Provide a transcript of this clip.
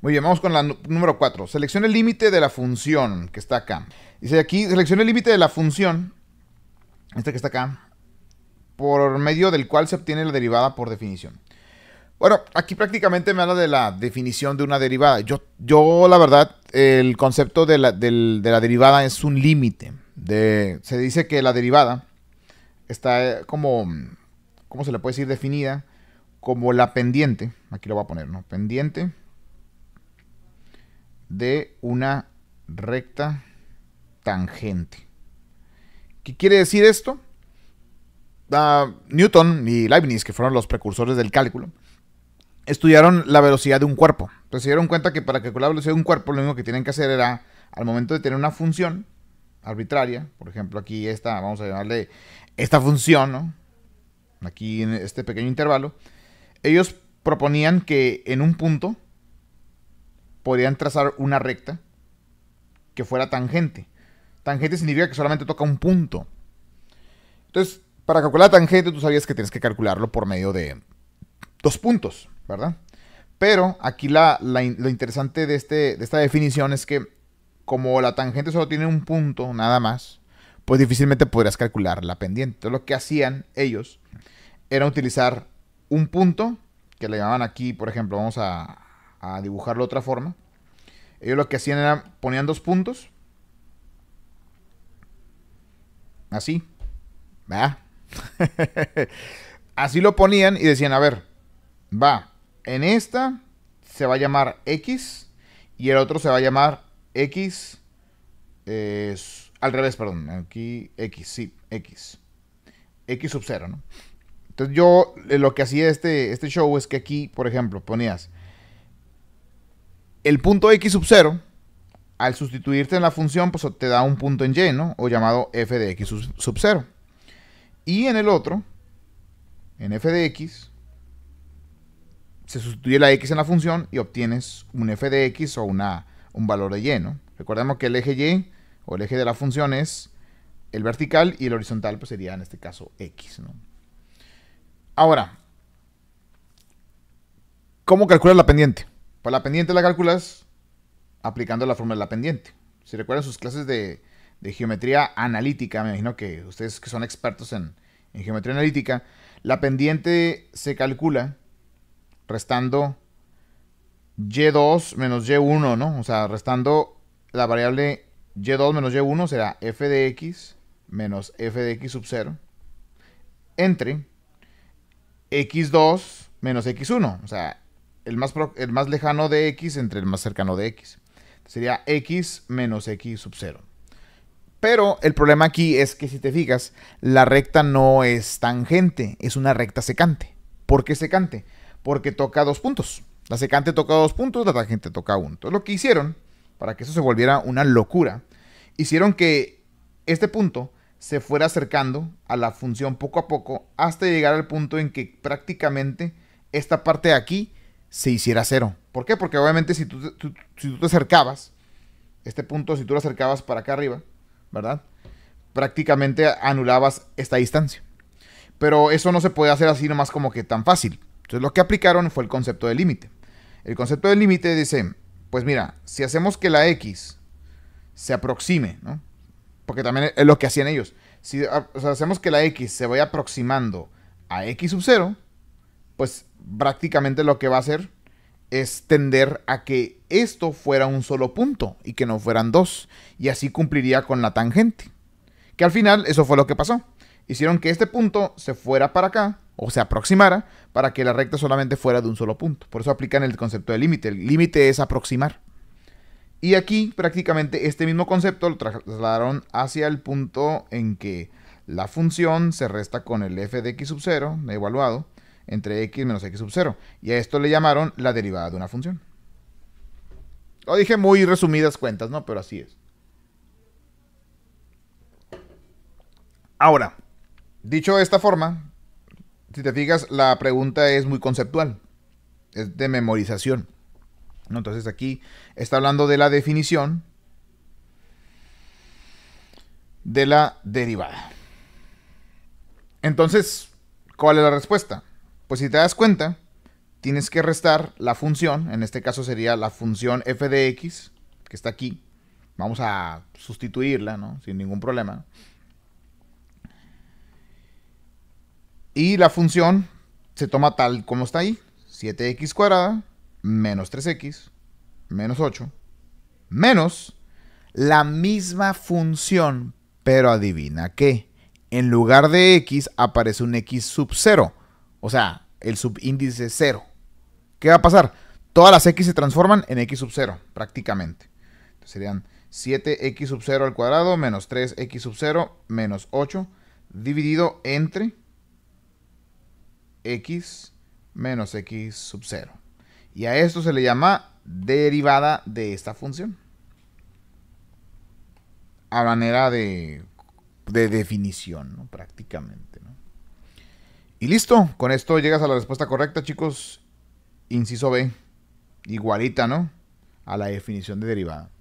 Muy bien, vamos con la número 4. Seleccione el límite de la función que está acá. Dice aquí, seleccione el límite de la función, Este que está acá, por medio del cual se obtiene la derivada por definición. Bueno, aquí prácticamente me habla de la definición de una derivada. Yo, yo la verdad, el concepto de la, de la derivada es un límite. se dice que la derivada está eh, como, ¿cómo se le puede decir? Definida como la pendiente. Aquí lo voy a poner, ¿no? Pendiente de una recta tangente. ¿Qué quiere decir esto? Ah, Newton y Leibniz, que fueron los precursores del cálculo, estudiaron la velocidad de un cuerpo. Entonces se dieron cuenta que para calcular la velocidad de un cuerpo, lo único que tienen que hacer era, al momento de tener una función arbitraria, por ejemplo, aquí esta, vamos a llamarle esta función, aquí en este pequeño intervalo, ellos proponían que en un punto podrían trazar una recta que fuera tangente. Tangente significa que solamente toca un punto. Entonces, para calcular la tangente, tú sabías que tienes que calcularlo por medio de dos puntos, ¿verdad? Pero aquí la, lo interesante de, este, de esta definición es que como la tangente solo tiene un punto, nada más, pues difícilmente podrías calcular la pendiente. Entonces lo que hacían ellos era utilizar un punto, que le llamaban aquí, por ejemplo, vamos a, a dibujarlo de otra forma. Ellos lo que hacían era ponían dos puntos. Así. Así lo ponían y decían, a ver, va, en esta se va a llamar X y el otro se va a llamar X. Eh, al revés, perdón. Aquí X, sí, X. X sub 0, Entonces yo eh, lo que hacía este, este show es que aquí, por ejemplo, ponías el punto x sub 0, al sustituirte en la función, pues te da un punto en y, ¿no? O llamado f de x sub 0. Y en el otro, en f de x, se sustituye la x en la función y obtienes un f de x o una, un valor de y, ¿no? Recordemos que el eje y o el eje de la función es el vertical y el horizontal pues sería en este caso x, ¿no? Ahora, ¿cómo calcular la pendiente? Pues la pendiente la calculas aplicando la fórmula de la pendiente. Si recuerdan sus clases de, geometría analítica, me imagino que ustedes que son expertos en, en, geometría analítica, la pendiente se calcula restando y2 menos y1, ¿no? O sea, restando la variable y2 menos y1 será f de x menos f de x sub 0 entre x2 menos x1, o sea, el más, el más lejano de x entre el más cercano de x. Sería x menos x sub 0. Pero el problema aquí es que si te fijas, la recta no es tangente, es una recta secante. ¿Por qué secante? Porque toca dos puntos. La secante toca dos puntos, la tangente toca uno. Entonces lo que hicieron, para que eso se volviera una locura, hicieron que este punto se fuera acercando a la función poco a poco hasta llegar al punto en que prácticamente esta parte de aquí se hiciera cero. ¿Por qué? Porque obviamente si tú, si tú te acercabas, este punto, si tú lo acercabas para acá arriba, ¿verdad? Prácticamente anulabas esta distancia. Pero eso no se puede hacer así nomás como que tan fácil. Entonces lo que aplicaron fue el concepto de límite. El concepto de límite dice, pues mira, si hacemos que la X se aproxime, ¿no? Porque también es lo que hacían ellos. Si ah, hacemos que la X se vaya aproximando a X sub 0, pues prácticamente lo que va a hacer es tender a que esto fuera un solo punto y que no fueran dos, y así cumpliría con la tangente. Que al final eso fue lo que pasó. Hicieron que este punto se fuera para acá o se aproximara para que la recta solamente fuera de un solo punto. Por eso aplican el concepto de límite. El límite es aproximar. Y aquí prácticamente este mismo concepto lo trasladaron hacia el punto en que la función se resta con el f de x sub 0 evaluado entre x menos x sub 0. Y a esto le llamaron la derivada de una función. Lo dije muy resumidas cuentas, ¿no? Pero así es. Ahora, dicho de esta forma, si te fijas, la pregunta es muy conceptual. Es de memorización. Entonces aquí está hablando de la definición de la derivada. Entonces, ¿cuál es la respuesta? Pues si te das cuenta, tienes que restar la función, en este caso sería la función f de x, que está aquí. Vamos a sustituirla, ¿no? Sin ningún problema. Y la función se toma tal como está ahí. 7x cuadrada menos 3x menos 8 menos la misma función, pero adivina qué. En lugar de x aparece un x sub 0. O sea, el subíndice 0. ¿Qué va a pasar? Todas las x se transforman en x sub 0, prácticamente. Entonces serían 7x sub 0 al cuadrado menos 3x sub 0 menos 8 dividido entre x menos x sub 0. Y a esto se le llama derivada de esta función. A manera de, definición, prácticamente. Y listo, con esto llegas a la respuesta correcta, chicos. Inciso B, igualita, ¿no? A la definición de derivada.